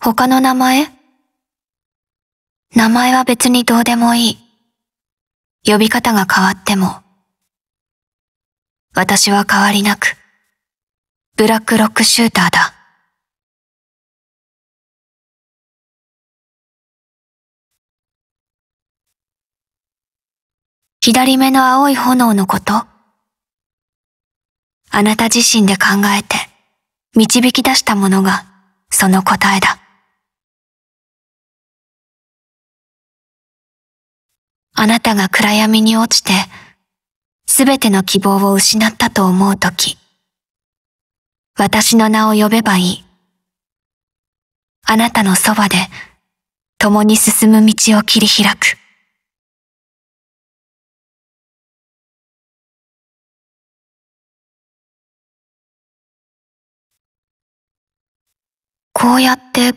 他の名前名前は別にどうでもいい。呼び方が変わっても。私は変わりなく、ブラックロックシューターだ。左目の青い炎のこと、あなた自身で考えて導き出したものがその答えだ。あなたが暗闇に落ちて、すべての希望を失ったと思うとき、私の名を呼べばいい。あなたのそばで、共に進む道を切り開く。こうやって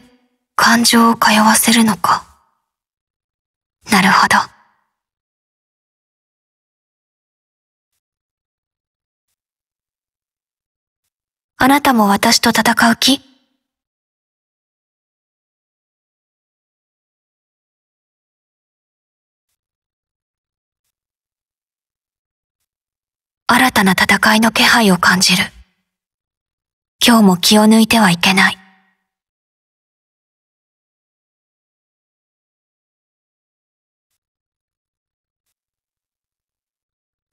感情を通わせるのか。なるほど。あなたも私と戦う気新たな戦いの気配を感じる。今日も気を抜いてはいけない。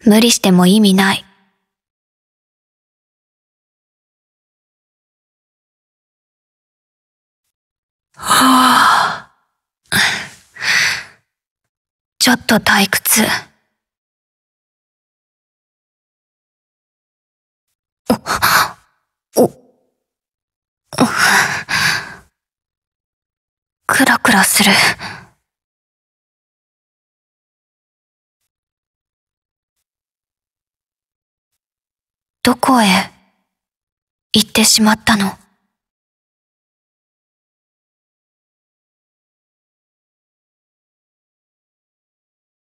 無理しても意味ない。はあ。ちょっと退屈。お、お、クラクラする。どこへ行ってしまったの